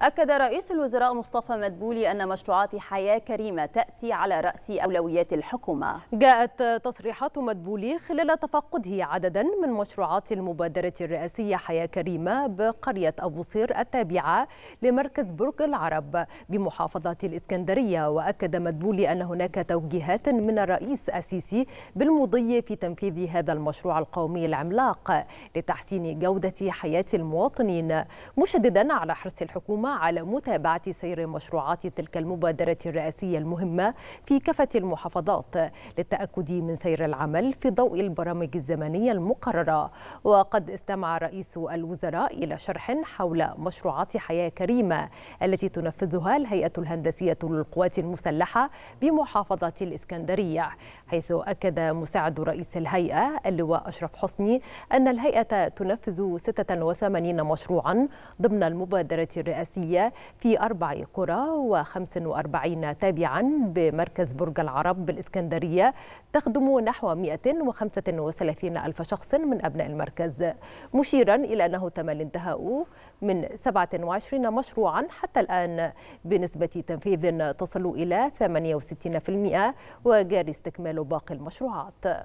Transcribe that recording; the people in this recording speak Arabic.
أكد رئيس الوزراء مصطفى مدبولي أن مشروعات حياة كريمة تأتي على رأس أولويات الحكومة جاءت تصريحات مدبولي خلال تفقده عددا من مشروعات المبادرة الرئاسية حياة كريمة بقرية أبو صير التابعة لمركز برج العرب بمحافظة الإسكندرية وأكد مدبولي أن هناك توجيهات من الرئيس السيسي بالمضي في تنفيذ هذا المشروع القومي العملاق لتحسين جودة حياة المواطنين مشددا على حرص الحكومة على متابعة سير مشروعات تلك المبادرة الرئاسية المهمة في كافة المحافظات للتأكد من سير العمل في ضوء البرامج الزمنية المقررة وقد استمع رئيس الوزراء إلى شرح حول مشروعات حياة كريمة التي تنفذها الهيئة الهندسية للقوات المسلحة بمحافظة الإسكندرية حيث أكد مساعد رئيس الهيئة اللواء أشرف حسني أن الهيئة تنفذ 86 مشروعا ضمن المبادرة الرئاسية النفسية في أربع قرى و45 تابعا بمركز برج العرب بالإسكندرية تخدم نحو 135 ألف شخص من أبناء المركز مشيرا إلى أنه تم الانتهاء من 27 مشروعا حتى الآن بنسبة تنفيذ تصل إلى 68% وجاري استكمال باقي المشروعات